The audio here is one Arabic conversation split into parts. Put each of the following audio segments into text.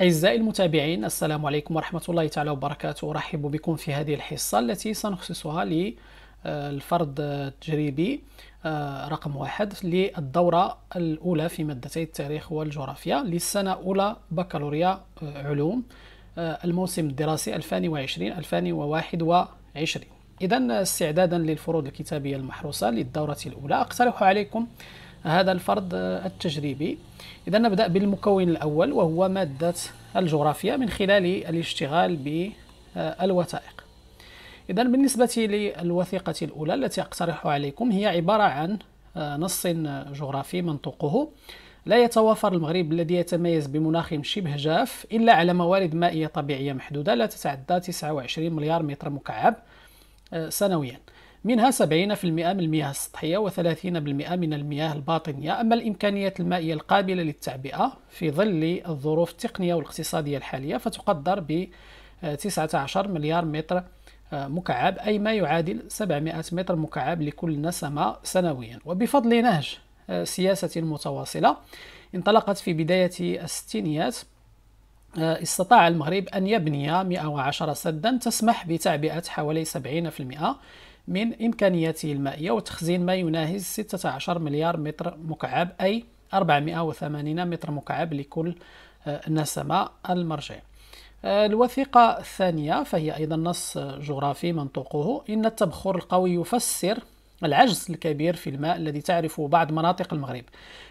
أعزائي المتابعين السلام عليكم ورحمة الله تعالى وبركاته أرحب بكم في هذه الحصة التي سنخصصها للفرض آه، التجريبي آه، رقم واحد للدورة الأولى في مادتي التاريخ والجغرافيا للسنة أولى بكالوريا آه، علوم الموسم الدراسي 2020-2021 إذا استعدادا للفروض الكتابية المحروسة للدورة الأولى أقترح عليكم هذا الفرض التجريبي إذا نبدأ بالمكون الأول وهو مادة الجغرافيا من خلال الاشتغال بالوثائق إذا بالنسبة للوثيقة الأولى التي اقترح عليكم هي عبارة عن نص جغرافي منطوقه لا يتوافر المغرب الذي يتميز بمناخ شبه جاف إلا على موارد مائية طبيعية محدودة لا تتعدى 29 مليار متر مكعب آه، سنويا منها 70% من المياه السطحية و30% من المياه الباطنية أما الإمكانيات المائية القابلة للتعبئة في ظل الظروف التقنية والاقتصادية الحالية فتقدر ب 19 مليار متر آه، مكعب أي ما يعادل 700 متر مكعب لكل نسمة سنويا وبفضل نهج آه، سياسة متواصلة انطلقت في بداية الستينيات آه، استطاع المغرب أن يبني 110 سدا تسمح بتعبئة حوالي 70% من إمكانياته المائية وتخزين ما يناهز 16 مليار متر مكعب أي 480 متر مكعب لكل آه، نسمة المرجع آه، الوثيقة الثانية فهي أيضا نص جغرافي منطوقه إن التبخر القوي يفسر العجز الكبير في الماء الذي تعرفه بعض مناطق المغرب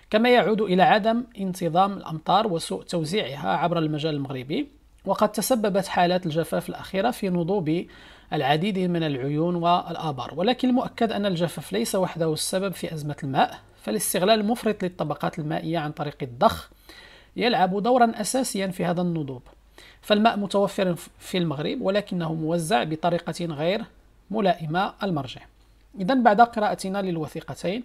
كما يعود إلى عدم انتظام الأمطار وسوء توزيعها عبر المجال المغربي وقد تسببت حالات الجفاف الأخيرة في نضوب العديد من العيون والآبار ولكن المؤكد أن الجفاف ليس وحده السبب في أزمة الماء فالاستغلال المفرط للطبقات المائية عن طريق الضخ يلعب دورا أساسيا في هذا النضوب فالماء متوفر في المغرب ولكنه موزع بطريقة غير ملائمة المرجع إذا بعد قراءتنا للوثيقتين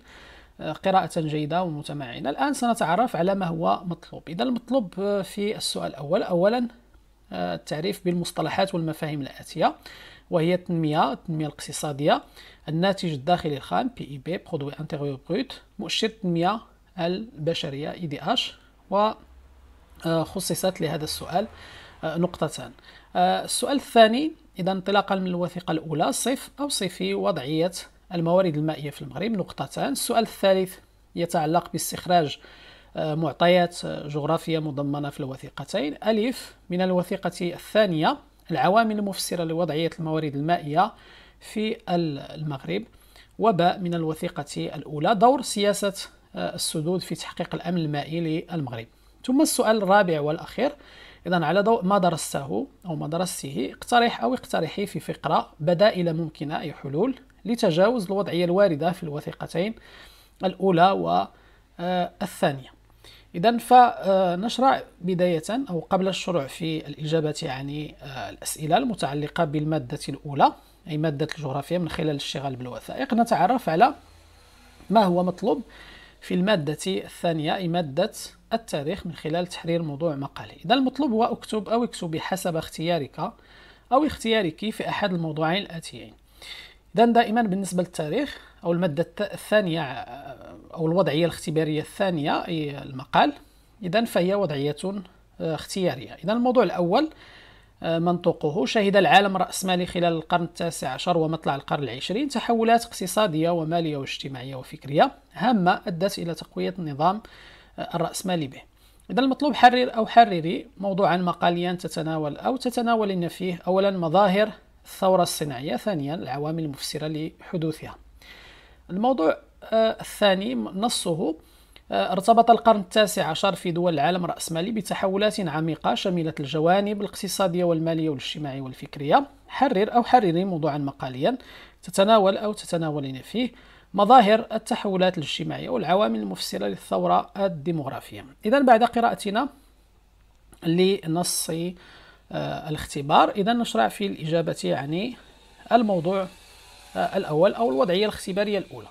آه، قراءة جيدة ومتمعنة الآن سنتعرف على ما هو مطلوب إذا المطلوب آه، في السؤال الأول أولا آه، التعريف بالمصطلحات والمفاهيم الآتية وهي التنمية التنمية الاقتصادية الناتج الداخلي الخام بي اي بي برودوي انتيريور بروت مؤشر التنمية البشرية اي e دي اش آه، وخصصت لهذا السؤال آه، نقطتان آه، السؤال الثاني إذا انطلاقا من الوثيقة الأولى صف أو صفي وضعية الموارد المائية في المغرب نقطتان السؤال الثالث يتعلق باستخراج معطيات جغرافية مضمنة في الوثيقتين ألف من الوثيقة الثانية العوامل المفسرة لوضعية الموارد المائية في المغرب وباء من الوثيقة الأولى دور سياسة آه، السدود في تحقيق الأمن المائي للمغرب ثم السؤال الرابع والأخير إذا على ضوء ما درسته أو ما درسته اقترح أو اقترحي في فقرة بدائل ممكنة أي حلول لتجاوز الوضعية الواردة في الوثيقتين الأولى والثانية آه، إذا فنشرع بداية أو قبل الشروع في الإجابة يعني الأسئلة المتعلقة بالمادة الأولى أي مادة الجغرافيا من خلال الاشتغال بالوثائق نتعرف على ما هو مطلوب في المادة الثانية أي مادة التاريخ من خلال تحرير موضوع مقالي إذا المطلوب هو أكتب أو اكتبي حسب اختيارك أو اختيارك في أحد الموضوعين الآتيين دان دائما بالنسبه للتاريخ او الماده الثانيه او الوضعيه الاختباريه الثانيه اي المقال اذا فهي وضعيه آه، اختياريه اذا الموضوع الاول آه، منطوقه شهد العالم الرأسمالي خلال القرن التاسع عشر ومطلع القرن العشرين تحولات اقتصادية ومالية واجتماعية وفكرية هامة أدت إلى تقوية النظام آه، الرأسمالي به إذا المطلوب حرر أو حرري موضوعا مقاليا تتناول أو تتناولين فيه أولا مظاهر الثورة الصناعية ثانيا العوامل المفسرة لحدوثها الموضوع آه، الثاني نصه آه، ارتبط القرن التاسع عشر في دول العالم الرأسمالي بتحولات عميقة شملت الجوانب الاقتصادية والمالية والاجتماعية والفكرية حرر أو حرري موضوعا مقاليا تتناول أو تتناولين فيه مظاهر التحولات الاجتماعية والعوامل المفسرة للثورة الديمغرافية إذا بعد قراءتنا لنص آه، الاختبار إذا نشرع في الإجابة يعني الموضوع آه، الأول أو الوضعية الاختبارية الأولى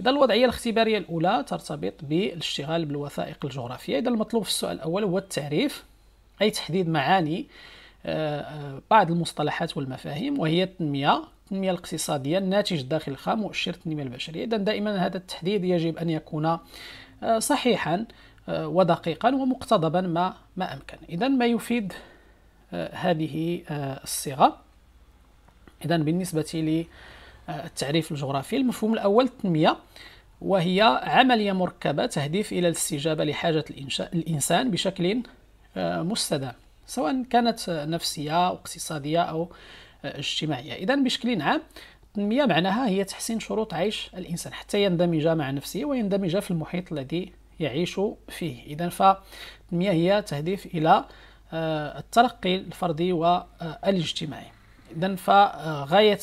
إذا الوضعية الاختبارية الأولى ترتبط بالاشتغال بالوثائق الجغرافية إذا المطلوب في السؤال الأول هو التعريف أي تحديد معاني آه، بعض المصطلحات والمفاهيم وهي التنمية التنمية الاقتصادية الناتج الداخلي الخام مؤشر التنمية البشرية إذا دائما هذا التحديد يجب أن يكون صحيحا ودقيقا ومقتضبا ما ما أمكن إذا ما يفيد هذه آه، الصيغه اذا بالنسبه للتعريف آه، الجغرافي المفهوم الاول التنميه وهي عمليه مركبه تهدف الى الاستجابه لحاجه الانسان بشكل آه، مستدام سواء كانت نفسيه او اقتصاديه او اجتماعيه اذا بشكل عام التنميه معناها هي تحسين شروط عيش الانسان حتى يندمج مع نفسه ويندمج في المحيط الذي يعيش فيه اذا فالتنميه هي تهدف الى آه، الترقي الفردي والاجتماعي إذا فغاية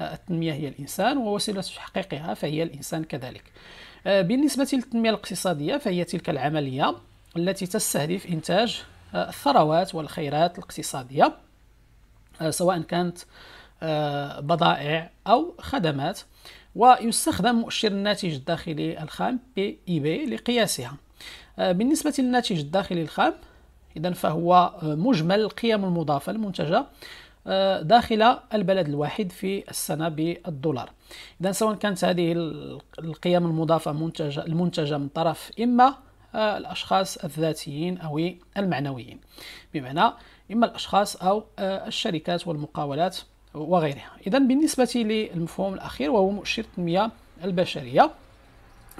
آه، التنمية هي الإنسان ووسيلة تحقيقها فهي الإنسان كذلك آه، بالنسبة للتنمية الاقتصادية فهي تلك العملية التي تستهدف إنتاج الثروات والخيرات الاقتصادية سواء كانت بضائع أو خدمات ويستخدم مؤشر الناتج الداخلي الخام بي إي بي لقياسها بالنسبة للناتج الداخلي الخام إذا فهو آه، مجمل القيم المضافة المنتجة آه، داخل البلد الواحد في السنة بالدولار إذا سواء كانت هذه القيم المضافة منتجة المنتجة من طرف إما آه، الأشخاص الذاتيين أو المعنويين بمعنى إما الأشخاص أو الشركات والمقاولات وغيرها إذا بالنسبة للمفهوم الأخير وهو مؤشر التنمية البشرية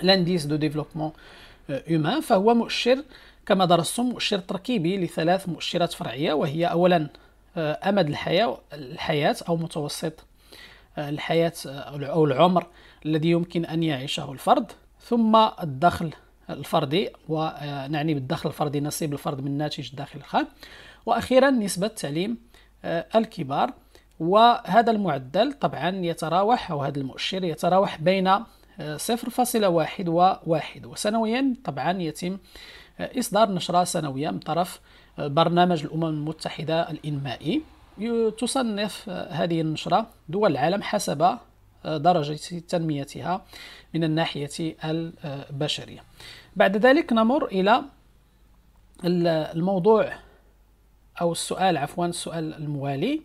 لانديس دو ديفلوبمون فهو مؤشر كما درستم مؤشر تركيبي لثلاث مؤشرات فرعية وهي أولا آه، أمد الحياة الحياة أو متوسط آه، الحياة آه، أو العمر الذي يمكن أن يعيشه الفرد ثم الدخل الفردي ونعني بالدخل الفردي نصيب الفرد من الناتج الداخلي الخام وأخيرا نسبة تعليم الكبار وهذا المعدل طبعا يتراوح أو هذا المؤشر يتراوح بين 0.1 و1 وسنويا طبعا يتم إصدار نشرة سنوية من طرف برنامج الأمم المتحدة الإنمائي تصنف هذه النشرة دول العالم حسب درجة تنميتها من الناحية البشرية بعد ذلك نمر إلى الموضوع أو السؤال عفوا السؤال الموالي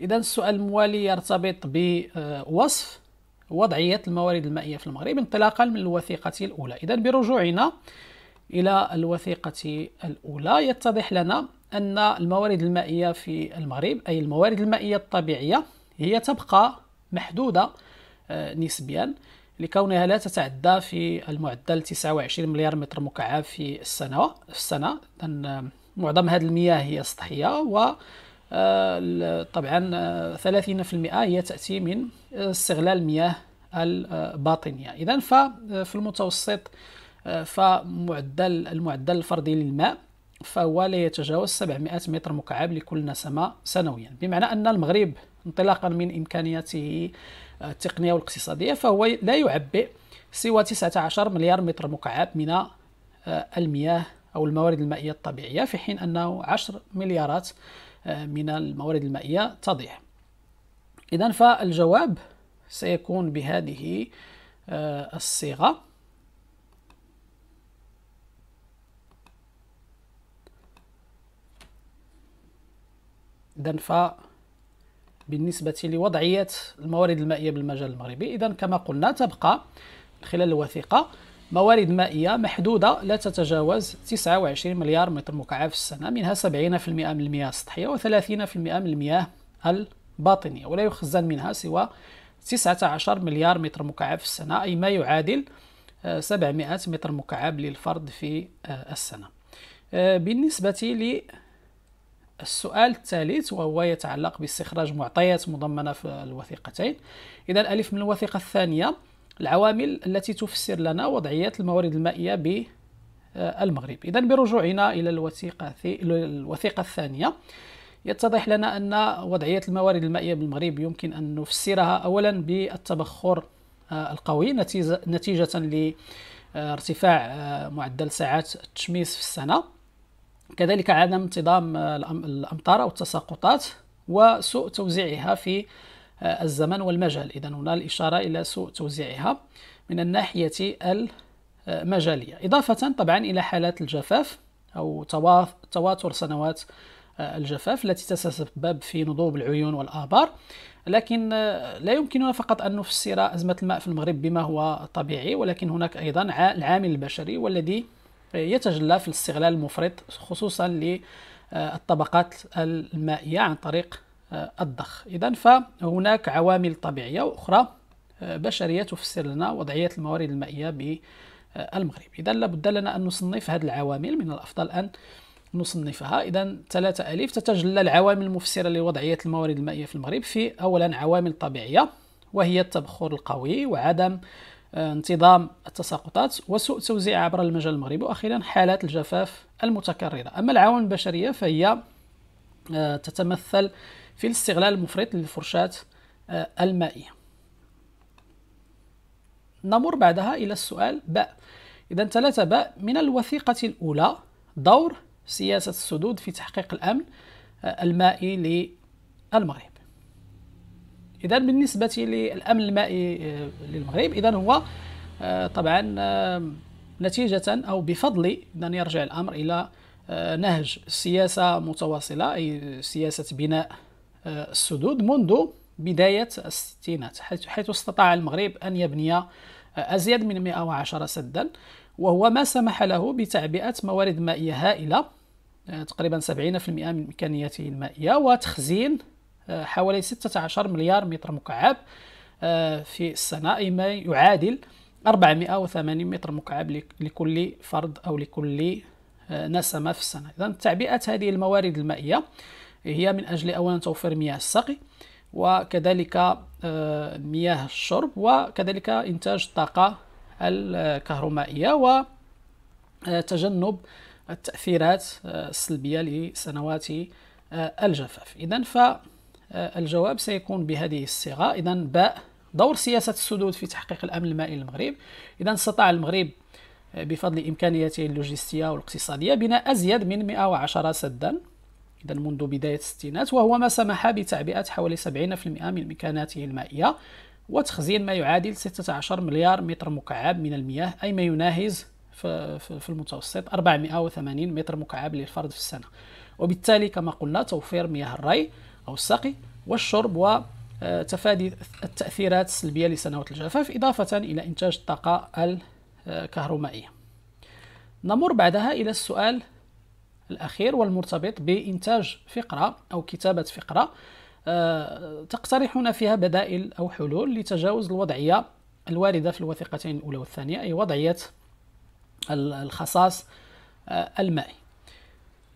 إذا السؤال الموالي يرتبط بوصف وضعية الموارد المائية في المغرب انطلاقا من الوثيقة الأولى إذا برجوعنا إلى الوثيقة الأولى يتضح لنا أن الموارد المائية في المغرب أي الموارد المائية الطبيعية هي تبقى محدودة آه، نسبيا لكونها لا تتعدى في المعدل 29 مليار متر مكعب في السنة في السنة آه، معظم هذه المياه هي سطحية و آه، طبعا 30% هي تأتي من استغلال المياه الباطنية إذا ففي المتوسط آه، فمعدل المعدل الفردي للماء فهو لا يتجاوز 700 متر مكعب لكل نسمة سنويا بمعنى أن المغرب انطلاقا من إمكانياته آه، التقنية والاقتصادية فهو لا يعبئ سوى 19 مليار متر مكعب من آه، المياه أو الموارد المائية الطبيعية في حين أنه 10 مليارات من الموارد المائية تضيع إذا فالجواب سيكون بهذه الصيغة اذا فبالنسبه لوضعيه الموارد المائيه بالمجال المغربي اذا كما قلنا تبقى من خلال الوثيقه موارد مائية محدودة لا تتجاوز 29 مليار متر مكعب في السنة منها 70% من المياه السطحية و30% من المياه الباطنية ولا يخزن منها سوى 19 مليار متر مكعب في السنة أي ما يعادل 700 آه، متر مكعب للفرد في آه، السنة آه، بالنسبة السؤال الثالث وهو يتعلق باستخراج معطيات مضمنة في الوثيقتين إذا الألف من الوثيقة الثانية العوامل التي تفسر لنا وضعية الموارد المائية بالمغرب آه، إذا برجوعنا إلى الوثيقة, الوثيقة الثانية يتضح لنا أن وضعية الموارد المائية بالمغرب يمكن أن نفسرها أولا بالتبخر آه، القوي نتيجة لارتفاع آه، معدل ساعات التشميس في السنة كذلك عدم انتظام الأمطار أو التساقطات وسوء توزيعها في آه، الزمن والمجال إذا هنا الإشارة إلى سوء توزيعها من الناحية المجالية آه، إضافة طبعا إلى حالات الجفاف أو تواتر سنوات آه، الجفاف التي تتسبب في نضوب العيون والآبار لكن لا يمكننا فقط أن نفسر أزمة الماء في المغرب بما هو طبيعي ولكن هناك أيضا العامل البشري والذي يتجلى في الاستغلال المفرط خصوصا للطبقات المائية عن طريق آه، الضخ إذا فهناك عوامل طبيعية وأخرى آه، بشرية تفسر لنا وضعية الموارد المائية بالمغرب إذا لابد لنا أن نصنف هذه العوامل من الأفضل أن نصنفها إذا ثلاثة ألف تتجلى العوامل المفسرة لوضعية الموارد المائية في المغرب في أولا عوامل طبيعية وهي التبخر القوي وعدم آه، انتظام التساقطات وسوء توزيع عبر المجال المغربي واخيرا حالات الجفاف المتكرره اما العوامل البشريه فهي آه، تتمثل في الاستغلال المفرط للفرشات آه، المائيه نمر بعدها الى السؤال باء اذا ثلاثه باء من الوثيقه الاولى دور سياسه السدود في تحقيق الامن المائي للمغرب اذا بالنسبه للامن المائي آه، للمغرب اذا هو آه، طبعا آه، نتيجه او بفضل أن يرجع الامر الى نهج سياسه متواصله اي سياسه بناء السدود منذ بدايه الستينات حيث استطاع المغرب ان يبني ازيد من 110 سدا وهو ما سمح له بتعبئه موارد مائيه هائله تقريبا 70% من امكانياته المائيه وتخزين آه، حوالي 16 مليار متر مكعب آه، في السنة أي ما يعادل 480 متر مكعب لكل فرد أو لكل آه، نسمة في السنة إذا تعبئة هذه الموارد المائية هي من أجل أولا توفير مياه السقي وكذلك مياه الشرب وكذلك إنتاج الطاقة الكهرومائية وتجنب التأثيرات السلبية لسنوات الجفاف إذا ف آه، الجواب سيكون بهذه الصيغه اذا باء دور سياسه السدود في تحقيق الامن المائي للمغرب اذا استطاع المغرب آه، بفضل امكانياته اللوجستيه والاقتصاديه بناء ازيد من 110 سدا إذا منذ بداية الستينات وهو ما سمح بتعبئة حوالي 70% من مكاناته المائية وتخزين ما يعادل 16 مليار متر مكعب من المياه أي ما يناهز في المتوسط 480 متر مكعب للفرد في السنة وبالتالي كما قلنا توفير مياه الري أو السقي والشرب و آه، تفادي التأثيرات السلبية لسنوات الجفاف إضافة إلى إنتاج الطاقة الكهرومائية نمر بعدها إلى السؤال الأخير والمرتبط بإنتاج فقرة أو كتابة فقرة آه، تقترحون فيها بدائل أو حلول لتجاوز الوضعية الواردة في الوثيقتين الأولى والثانية أي وضعية الخصاص آه، المائي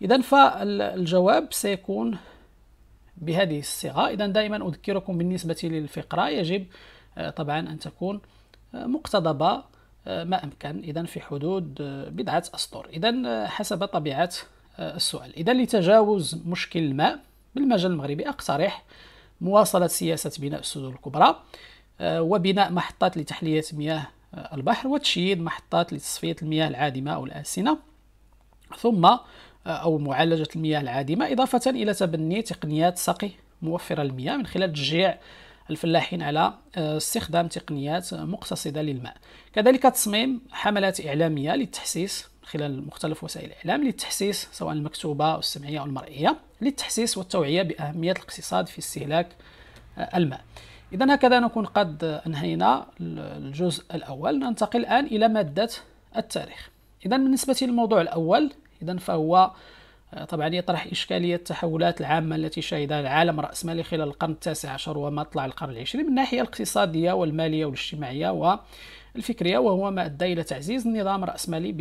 إذا فالجواب سيكون بهذه الصيغه اذا دائما اذكركم بالنسبه للفقره يجب آه، طبعا ان تكون آه، مقتضبه آه، ما امكن اذا في حدود بضعه اسطر اذا حسب طبيعه السؤال اذا لتجاوز مشكل الماء بالمجال المغربي اقترح مواصله سياسه بناء السدود الكبرى وبناء محطات لتحليه مياه البحر وتشييد محطات لتصفيه المياه العادمه او الاسنه ثم أو معالجة المياه العادمة إضافة إلى تبني تقنيات سقي موفرة للمياه من خلال تشجيع الفلاحين على آه، استخدام تقنيات مقتصدة للماء كذلك تصميم حملات إعلامية للتحسيس من خلال مختلف وسائل الإعلام للتحسيس سواء المكتوبة أو السمعية أو المرئية للتحسيس والتوعية بأهمية الاقتصاد في استهلاك آه، الماء إذا هكذا نكون قد أنهينا الجزء الأول ننتقل الآن إلى مادة التاريخ إذا بالنسبة للموضوع الأول إذا فهو آه، طبعا يطرح إشكالية التحولات العامة التي شهدها العالم الرأسمالي خلال القرن التاسع عشر ومطلع القرن العشرين من الناحية الاقتصادية والمالية والاجتماعية والفكرية وهو ما أدى إلى تعزيز النظام الرأسمالي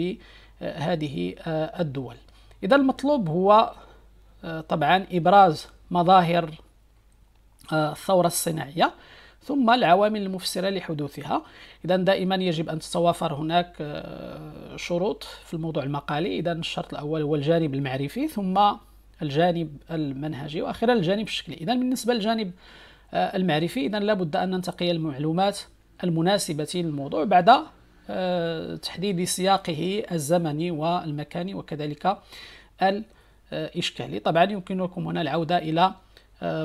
بهذه آه، الدول إذا المطلوب هو آه، طبعا إبراز مظاهر الثورة الصناعية ثم العوامل المفسرة لحدوثها إذا دائما يجب أن تتوافر هناك آه، شروط في الموضوع المقالي إذا الشرط الأول هو الجانب المعرفي ثم الجانب المنهجي وأخيرا الجانب الشكلي إذا بالنسبة للجانب آه، المعرفي إذا لابد أن ننتقي المعلومات المناسبة للموضوع بعد آه، تحديد سياقه الزمني والمكاني وكذلك الإشكالي طبعا يمكنكم هنا العودة إلى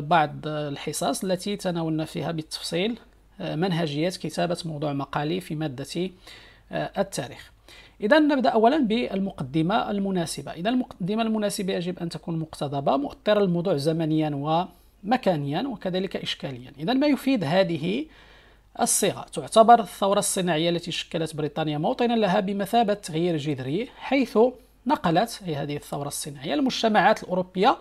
بعض الحصص التي تناولنا فيها بالتفصيل آه، منهجيات كتابة موضوع مقالي في مادة آه، التاريخ إذا نبدأ أولا بالمقدمة المناسبة إذا المقدمة المناسبة يجب أن تكون مقتضبة مؤطرة الموضوع زمنيا ومكانيا وكذلك إشكاليا إذا ما يفيد هذه الصيغة تعتبر الثورة الصناعية التي شكلت بريطانيا موطنا لها بمثابة تغيير جذري حيث نقلت هذه الثورة الصناعية المجتمعات الأوروبية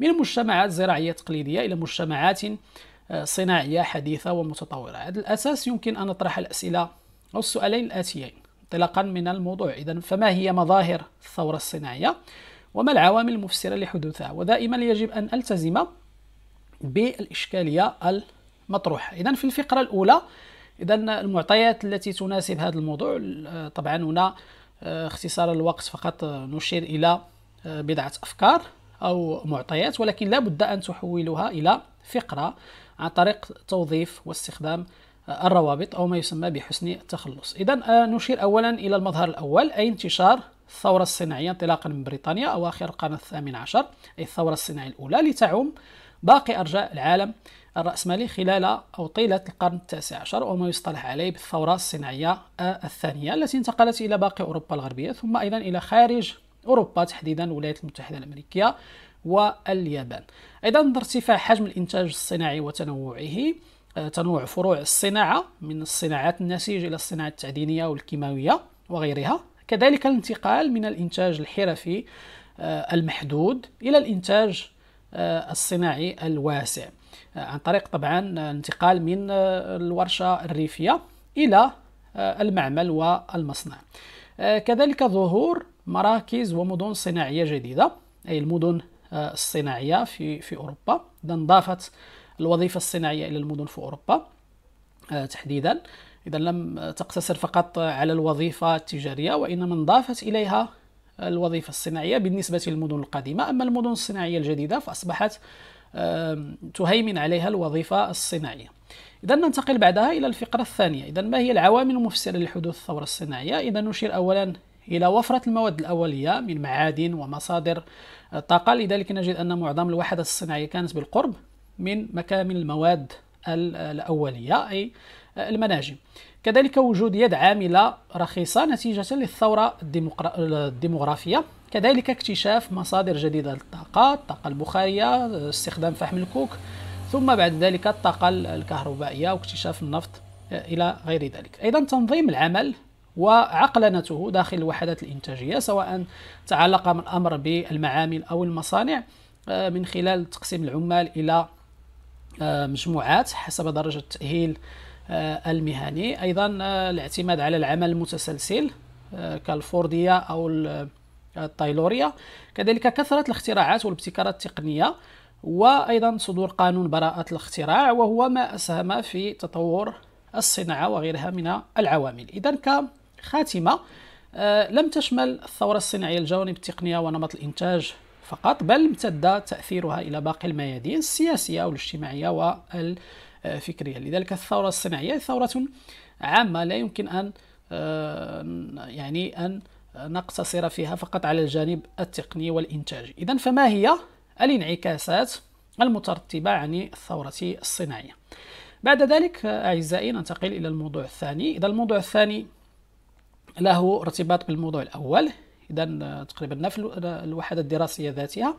من مجتمعات زراعية تقليدية إلى مجتمعات آه، صناعية حديثة ومتطورة على الأساس يمكن أن نطرح الأسئلة أو السؤالين الآتيين انطلاقا من الموضوع إذا فما هي مظاهر الثورة الصناعية وما العوامل المفسرة لحدوثها ودائما يجب أن ألتزم بالإشكالية المطروحة إذا في الفقرة الأولى إذا المعطيات التي تناسب هذا الموضوع آه، طبعا هنا آه، اختصار الوقت فقط نشير إلى بضعة أفكار أو معطيات ولكن لا بد أن تحولها إلى فقرة عن طريق توظيف واستخدام الروابط أو ما يسمى بحسن التخلص إذا آه، نشير أولا إلى المظهر الأول أي انتشار الثورة الصناعية انطلاقا من بريطانيا أواخر القرن الثامن عشر أي الثورة الصناعية الأولى لتعم باقي أرجاء العالم الرأسمالي خلال أو طيلة القرن التاسع عشر وما يصطلح عليه بالثورة الصناعية آه، الثانية التي انتقلت إلى باقي أوروبا الغربية ثم أيضا إلى خارج أوروبا تحديدا الولايات المتحدة الأمريكية واليابان أيضا ارتفاع حجم الإنتاج الصناعي وتنوعه آه، تنوع فروع الصناعة من الصناعات النسيج إلى الصناعة التعدينية والكيماوية وغيرها كذلك الانتقال من الإنتاج الحرفي آه، المحدود إلى الإنتاج آه، الصناعي الواسع عن طريق طبعا الانتقال من الورشة الريفية إلى المعمل والمصنع كذلك ظهور مراكز ومدن صناعية جديدة أي المدن آه، الصناعية في في أوروبا إذا ضافت الوظيفة الصناعية إلى المدن في أوروبا آه، تحديدا إذا لم تقتصر فقط على الوظيفة التجارية وإنما انضافت إليها الوظيفة الصناعية بالنسبة للمدن القديمة أما المدن الصناعية الجديدة فأصبحت تهيمن عليها الوظيفة الصناعية إذا ننتقل بعدها إلى الفقرة الثانية إذا ما هي العوامل المفسرة لحدوث الثورة الصناعية إذا نشير أولا إلى وفرة المواد الأولية من معادن ومصادر طاقة لذلك نجد أن معظم الوحدات الصناعية كانت بالقرب من مكامن المواد الأولية أي المناجم كذلك وجود يد عاملة رخيصة نتيجة للثورة الديموغرافية كذلك اكتشاف مصادر جديدة للطاقة الطاقة البخارية استخدام فحم الكوك ثم بعد ذلك الطاقة الكهربائية واكتشاف النفط إلى غير ذلك أيضا تنظيم العمل وعقلنته داخل الوحدات الإنتاجية سواء تعلق من الأمر بالمعامل أو المصانع آه، من خلال تقسيم العمال إلى آه، مجموعات حسب درجة التأهيل آه، المهني أيضا الاعتماد على العمل المتسلسل كالفوردية أو الطيلورية كذلك كثرة الاختراعات والابتكارات التقنية وأيضا صدور قانون براءة الاختراع وهو ما أسهم في تطور الصناعة وغيرها من العوامل إذا خاتمة آه، لم تشمل الثورة الصناعية الجوانب التقنية ونمط الإنتاج فقط بل امتد تأثيرها إلى باقي الميادين السياسية والاجتماعية والفكرية لذلك الثورة الصناعية ثورة عامة لا يمكن أن آه، يعني أن نقتصر فيها فقط على الجانب التقني والإنتاجي إذا فما هي الانعكاسات المترتبة عن الثورة الصناعية بعد ذلك آه، أعزائي ننتقل إلى الموضوع الثاني إذا الموضوع الثاني له ارتباط بالموضوع الأول إذا آه، تقريبا نفس آه، الوحدة الدراسية ذاتها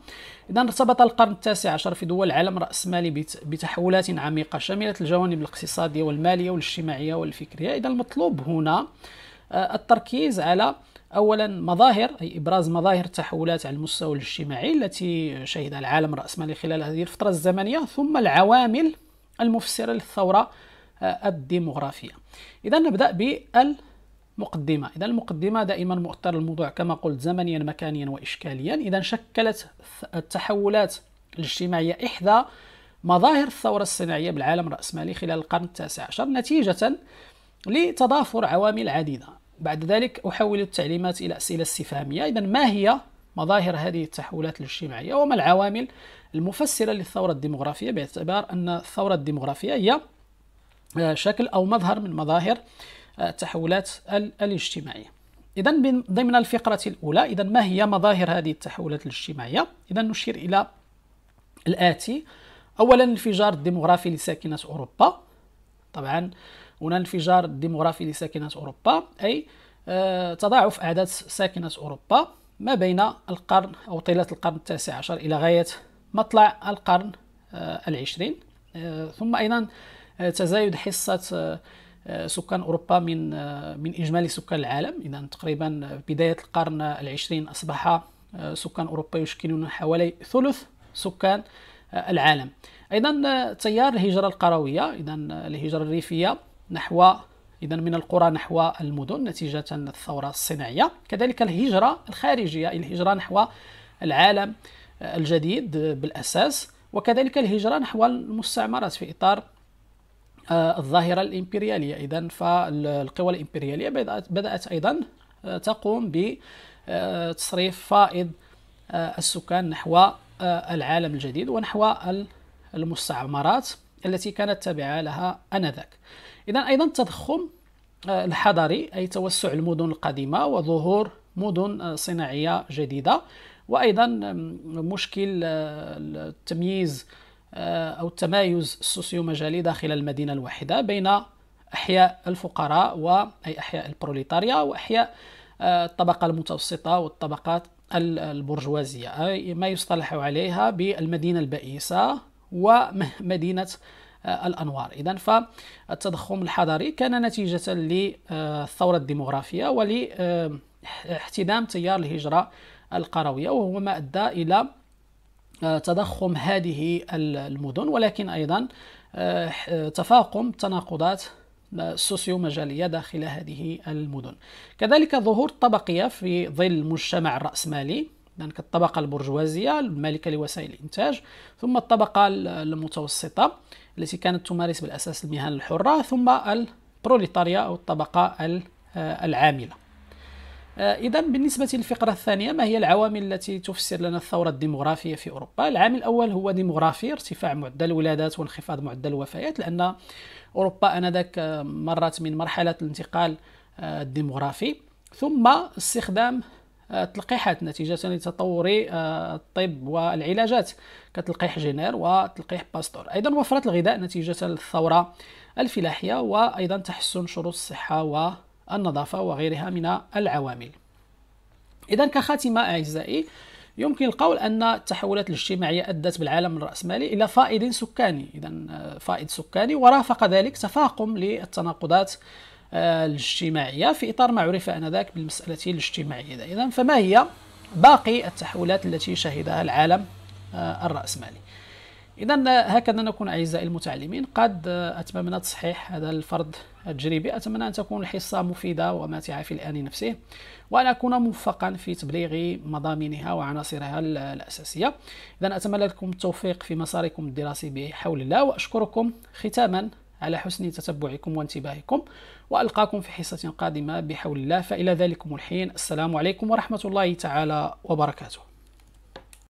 إذا ارتبط القرن التاسع عشر في دول العالم الرأسمالي بتحولات عميقة شملت الجوانب الاقتصادية والمالية والاجتماعية والفكرية إذا المطلوب هنا آه، التركيز على اولا مظاهر اي ابراز مظاهر التحولات على المستوى الاجتماعي التي شهدها العالم الراسمالي خلال هذه الفتره الزمنيه ثم العوامل المفسره للثوره الديموغرافيه اذا نبدا بال مقدمة إذا المقدمة دائما مؤطر الموضوع كما قلت زمنيا مكانيا وإشكاليا إذا شكلت التحولات الاجتماعية إحدى مظاهر الثورة الصناعية بالعالم الرأسمالي خلال القرن التاسع عشر نتيجة لتضافر عوامل عديدة بعد ذلك أحول التعليمات إلى أسئلة استفهامية إذا ما هي مظاهر هذه التحولات الاجتماعية وما العوامل المفسرة للثورة الديمغرافية باعتبار أن الثورة الديمغرافية هي آه، شكل أو مظهر من مظاهر التحولات الاجتماعية إذا ضمن الفقرة الأولى إذا ما هي مظاهر هذه التحولات الاجتماعية؟ إذا نشير إلى الآتي أولا الانفجار الديموغرافي لساكنة أوروبا طبعا هنا الانفجار الديموغرافي لساكنة أوروبا أي آه، تضاعف أعداد ساكنة أوروبا ما بين القرن أو طيلة القرن التاسع عشر إلى غاية مطلع القرن آه، العشرين آه، ثم أيضا تزايد حصة آه، سكان اوروبا من آه، من اجمالي سكان العالم اذا تقريبا بدايه القرن العشرين اصبح آه، سكان اوروبا يشكلون حوالي ثلث سكان العالم ايضا تيار الهجره القرويه اذا الهجره الريفيه نحو اذا من القرى نحو المدن نتيجه الثوره الصناعيه كذلك الهجره الخارجيه الهجره نحو العالم الجديد بالاساس وكذلك الهجره نحو المستعمرات في اطار آه، الظاهرة الإمبريالية إذا فالقوى الإمبريالية بدأت أيضا آه، تقوم بتصريف آه، فائض السكان نحو العالم الجديد ونحو المستعمرات التي كانت تابعة لها آنذاك إذا أيضا التضخم الحضري أي توسع المدن القديمة وظهور مدن صناعية جديدة وأيضا مشكل التمييز آه، أو التمايز السوسيومجالي داخل المدينة الواحدة بين أحياء الفقراء وأي أحياء البروليتاريا وأحياء آه، الطبقة المتوسطة والطبقات البرجوازية أي ما يصطلح عليها بالمدينة البائسة ومدينة آه، الانوار اذا فالتضخم الحضري كان نتيجه للثوره الديموغرافيه ولاحتدام تيار الهجره القرويه وهو ما ادى الى آه، تضخم هذه المدن ولكن ايضا آه، آه، تفاقم تناقضات السوسيومجالية داخل هذه المدن كذلك ظهور الطبقية في ظل مجتمع الرأسمالي يعني الطبقة البرجوازية المالكة لوسائل الإنتاج ثم الطبقة المتوسطة التي كانت تمارس بالأساس المهن الحرة ثم البروليتاريا أو الطبقة العاملة آه، اذا بالنسبه للفقره الثانيه ما هي العوامل التي تفسر لنا الثوره الديموغرافيه في اوروبا العامل الاول هو ديموغرافي ارتفاع معدل الولادات وانخفاض معدل الوفيات لان اوروبا انذاك آه، مرت من مرحله الانتقال آه، الديموغرافي ثم استخدام التلقيحات نتيجة لتطور الطب والعلاجات كتلقيح جينير وتلقيح باستور أيضا وفرة الغذاء نتيجة للثورة الفلاحية وأيضا تحسن شروط الصحة النظافة وغيرها من العوامل إذا كخاتمة أعزائي يمكن القول أن التحولات الاجتماعية أدت بالعالم الرأسمالي إلى فائض سكاني إذا فائض سكاني ورافق ذلك تفاقم للتناقضات آه، الاجتماعية في إطار ما عرف آنذاك بالمسألة الاجتماعية إذا فما هي باقي التحولات التي شهدها العالم آه، الرأسمالي اذا هكذا نكون اعزائي المتعلمين قد اتممنا تصحيح هذا الفرض التجريبي اتمنى ان تكون الحصه مفيده وماتعه في الان نفسه وان اكون موفقا في تبليغ مضامينها وعناصرها الاساسيه اذا اتمنى لكم التوفيق في مساركم الدراسي بحول الله واشكركم ختاما على حسن تتبعكم وانتباهكم والقاكم في حصه قادمه بحول الله فالى ذلكم الحين السلام عليكم ورحمه الله تعالى وبركاته